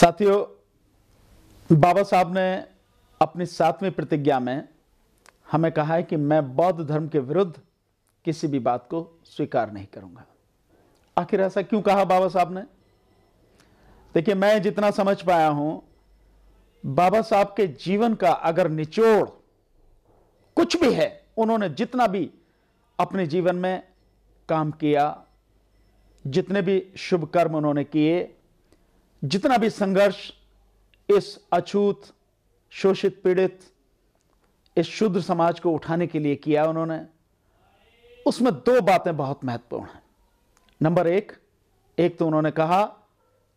साथियों बाबा साहब ने अपनी सातवीं प्रतिज्ञा में हमें कहा है कि मैं बौद्ध धर्म के विरुद्ध किसी भी बात को स्वीकार नहीं करूंगा आखिर ऐसा क्यों कहा बाबा साहब ने देखिए मैं जितना समझ पाया हूं बाबा साहब के जीवन का अगर निचोड़ कुछ भी है उन्होंने जितना भी अपने जीवन में काम किया जितने भी शुभ कर्म उन्होंने किए जितना भी संघर्ष इस अछूत शोषित पीड़ित इस शुद्र समाज को उठाने के लिए किया उन्होंने उसमें दो बातें बहुत महत्वपूर्ण हैं नंबर एक एक तो उन्होंने कहा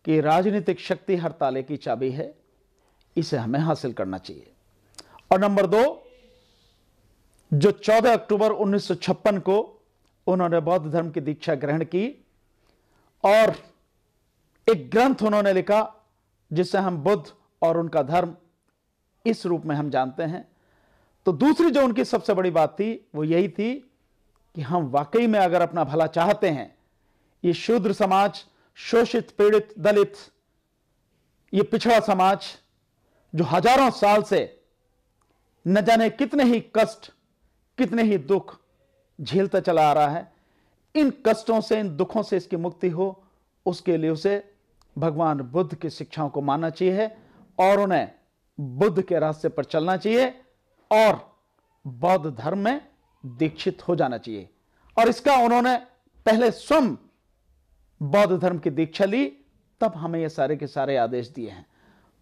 कि राजनीतिक शक्ति हर ताले की चाबी है इसे हमें हासिल करना चाहिए और नंबर दो जो 14 अक्टूबर 1956 को उन्होंने बौद्ध धर्म की दीक्षा ग्रहण की और एक ग्रंथ उन्होंने लिखा जिससे हम बुद्ध और उनका धर्म इस रूप में हम जानते हैं तो दूसरी जो उनकी सबसे बड़ी बात थी वो यही थी कि हम वाकई में अगर अपना भला चाहते हैं ये शूद्र समाज शोषित पीड़ित दलित ये पिछड़ा समाज जो हजारों साल से न जाने कितने ही कष्ट कितने ही दुख झेलता चला आ रहा है इन कष्टों से इन दुखों से इसकी मुक्ति हो उसके लिए उसे भगवान बुद्ध की शिक्षाओं को मानना चाहिए और उन्हें बुद्ध के रास्ते पर चलना चाहिए और बौद्ध धर्म में दीक्षित हो जाना चाहिए और इसका उन्होंने पहले स्वयं बौद्ध धर्म की दीक्षा ली तब हमें ये सारे के सारे आदेश दिए हैं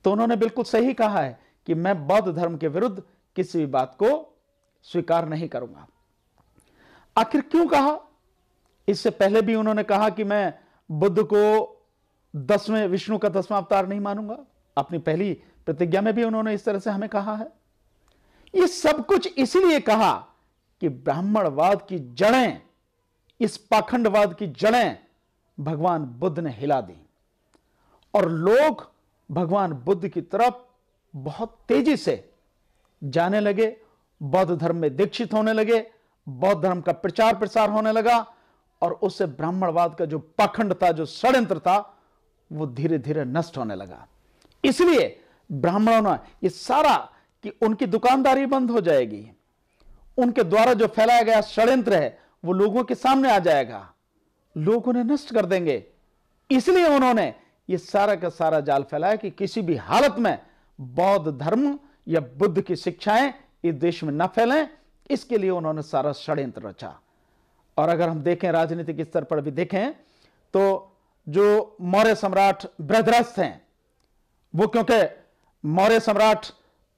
तो उन्होंने बिल्कुल सही कहा है कि मैं बौद्ध धर्म के विरुद्ध किसी भी बात को स्वीकार नहीं करूंगा आखिर क्यों कहा इससे पहले भी उन्होंने कहा कि मैं बुद्ध को दसवें विष्णु का दसवां अवतार नहीं मानूंगा अपनी पहली प्रतिज्ञा में भी उन्होंने इस तरह से हमें कहा है ये सब कुछ इसलिए कहा कि ब्राह्मणवाद की जड़ें इस पाखंडवाद की जड़ें भगवान बुद्ध ने हिला दी और लोग भगवान बुद्ध की तरफ बहुत तेजी से जाने लगे बौद्ध धर्म में दीक्षित होने लगे बौद्ध धर्म का प्रचार प्रसार होने लगा और उससे ब्राह्मणवाद का जो पाखंड था जो षड्यंत्र था वो धीरे धीरे नष्ट होने लगा इसलिए ब्राह्मणों ने ये सारा कि उनकी दुकानदारी बंद हो जाएगी उनके द्वारा जो फैलाया गया षड्यंत्र है वो लोगों के सामने आ जाएगा लोग उन्हें नष्ट कर देंगे इसलिए उन्होंने ये सारा का सारा जाल फैलाया कि किसी भी हालत में बौद्ध धर्म या बुद्ध की शिक्षाएं इस देश में न फैलें इसके लिए उन्होंने सारा षड्यंत्र रचा और अगर हम देखें राजनीतिक स्तर पर भी देखें तो जो मौर्य सम्राट बृहद्रस्त हैं वो क्योंकि मौर्य सम्राट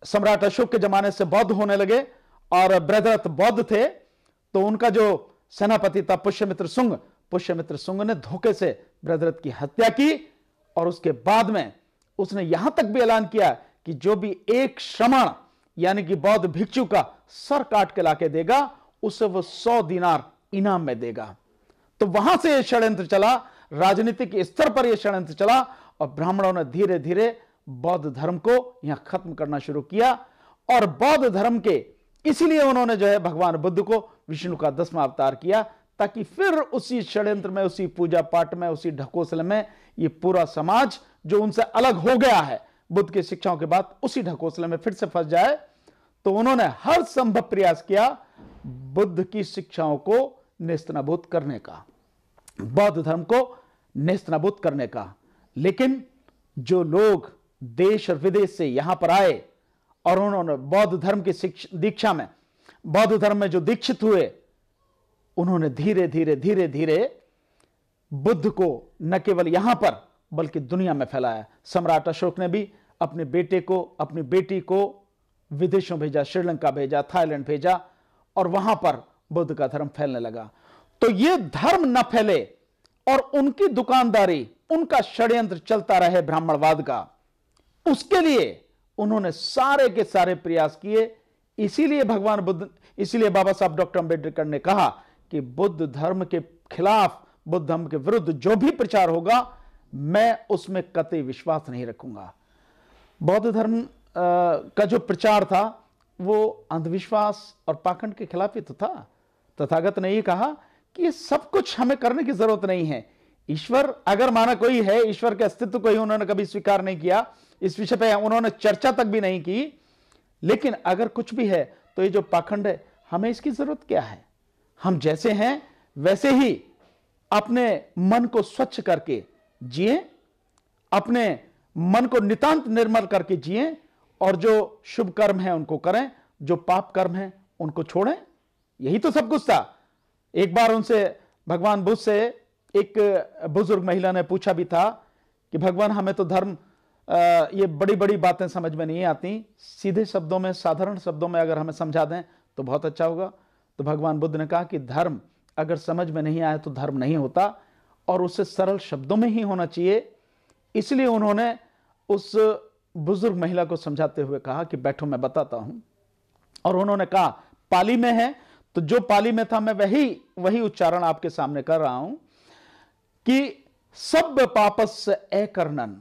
सम्राट अशोक के जमाने से बौद्ध होने लगे और बृहद्रथ बौद्ध थे तो उनका जो सेनापति था पुष्यमित्र सुंग पुष्यमित्र सुंग ने धोखे से बृहद्रथ की हत्या की और उसके बाद में उसने यहां तक भी ऐलान किया कि जो भी एक श्रमण यानी कि बौद्ध भिक्षु का सर काट के लाके देगा उसे वो सौ दिनार इनाम में देगा तो वहां से यह षड्यंत्र चला राजनीति के स्तर पर यह षडयंत्र चला और ब्राह्मणों ने धीरे धीरे बौद्ध धर्म को यहां खत्म करना शुरू किया और बौद्ध धर्म के इसीलिए उन्होंने जो है भगवान बुद्ध को विष्णु का दसवा अवतार किया ताकि फिर उसी षड्यंत्र में उसी पूजा पाठ में उसी ढकोसले में ये पूरा समाज जो उनसे अलग हो गया है बुद्ध की शिक्षाओं के बाद उसी ढकोसले में फिर से फंस जाए तो उन्होंने हर संभव प्रयास किया बुद्ध की शिक्षाओं को नेस्तनाबूत करने का बौद्ध धर्म को नेस्त करने का लेकिन जो लोग देश और विदेश से यहां पर आए और उन्होंने बौद्ध धर्म की दीक्षा में बौद्ध धर्म में जो दीक्षित हुए उन्होंने धीरे धीरे धीरे धीरे बुद्ध को न केवल यहां पर बल्कि दुनिया में फैलाया सम्राट अशोक ने भी अपने बेटे को अपनी बेटी को विदेशों भेजा श्रीलंका भेजा थाईलैंड भेजा और वहां पर बुद्ध का धर्म फैलने लगा तो यह धर्म न फैले और उनकी दुकानदारी उनका षड्यंत्र चलता रहे ब्राह्मणवाद का उसके लिए उन्होंने सारे के सारे प्रयास किए इसीलिए भगवान बुद्ध इसीलिए बाबा साहब डॉक्टर अंबेडकर ने कहा कि बुद्ध धर्म के खिलाफ बुद्ध धर्म के विरुद्ध जो भी प्रचार होगा मैं उसमें कतई विश्वास नहीं रखूंगा बौद्ध धर्म का जो प्रचार था वो अंधविश्वास और पाखंड के खिलाफ ही तो था तथागत ने ही कहा कि ये सब कुछ हमें करने की जरूरत नहीं है ईश्वर अगर माना कोई है ईश्वर के अस्तित्व को ही उन्होंने कभी स्वीकार नहीं किया इस विषय पर उन्होंने चर्चा तक भी नहीं की लेकिन अगर कुछ भी है तो ये जो पाखंड है हमें इसकी जरूरत क्या है हम जैसे हैं वैसे ही अपने मन को स्वच्छ करके जिए अपने मन को नितांत निर्मल करके जिए और जो शुभ कर्म है उनको करें जो पाप कर्म है उनको छोड़ें यही तो सब कुछ था एक बार उनसे भगवान बुद्ध से एक बुजुर्ग महिला ने पूछा भी था कि भगवान हमें तो धर्म ये बड़ी बड़ी बातें समझ में नहीं आती सीधे शब्दों में साधारण शब्दों में अगर हमें समझा दें तो बहुत अच्छा होगा तो भगवान बुद्ध ने कहा कि धर्म अगर समझ में नहीं आया तो धर्म नहीं होता और उसे सरल शब्दों में ही होना चाहिए इसलिए उन्होंने उस बुजुर्ग महिला को समझाते हुए कहा कि बैठो मैं बताता हूं और उन्होंने कहा पाली में है तो जो पाली में था मैं वही वही उच्चारण आपके सामने कर रहा हूं कि सब पापस एकर्णन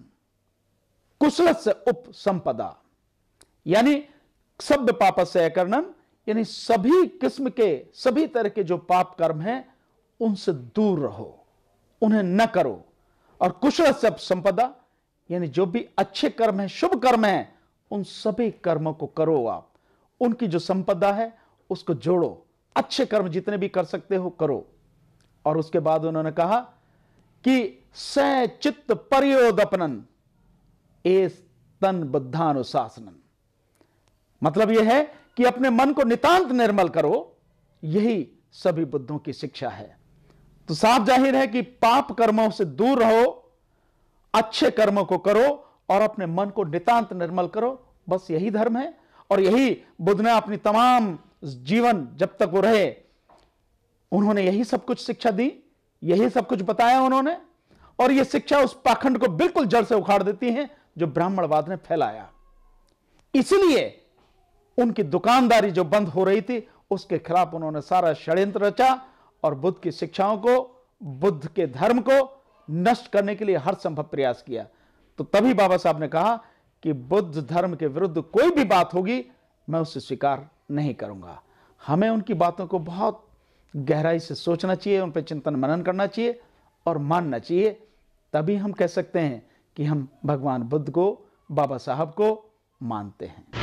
कुशल से उप संपदा यानी सब पापस एकर्णन यानी सभी किस्म के सभी तरह के जो पाप कर्म हैं उनसे दूर रहो उन्हें न करो और कुशल से संपदा यानी जो भी अच्छे कर्म है शुभ कर्म है उन सभी कर्मों को करो आप उनकी जो संपदा है उसको जोड़ो अच्छे कर्म जितने भी कर सकते हो करो और उसके बाद उन्होंने कहा कि स चित्त पर्योदपनन एस तन बुद्धानुशासन मतलब यह है कि अपने मन को नितांत निर्मल करो यही सभी बुद्धों की शिक्षा है तो साफ जाहिर है कि पाप कर्मों से दूर रहो अच्छे कर्मों को करो और अपने मन को नितांत निर्मल करो बस यही धर्म है और यही बुद्ध ने अपनी तमाम जीवन जब तक वो रहे उन्होंने यही सब कुछ शिक्षा दी यही सब कुछ बताया उन्होंने और यह शिक्षा उस पाखंड को बिल्कुल जड़ से उखाड़ देती है जो ब्राह्मणवाद ने फैलाया इसलिए उनकी दुकानदारी जो बंद हो रही थी उसके खिलाफ उन्होंने सारा षड्यंत्र रचा और बुद्ध की शिक्षाओं को बुद्ध के धर्म को नष्ट करने के लिए हर संभव प्रयास किया तो तभी बाबा साहब ने कहा कि बुद्ध धर्म के विरुद्ध कोई भी बात होगी मैं उसे स्वीकार नहीं करूँगा हमें उनकी बातों को बहुत गहराई से सोचना चाहिए उन पर चिंतन मनन करना चाहिए और मानना चाहिए तभी हम कह सकते हैं कि हम भगवान बुद्ध को बाबा साहब को मानते हैं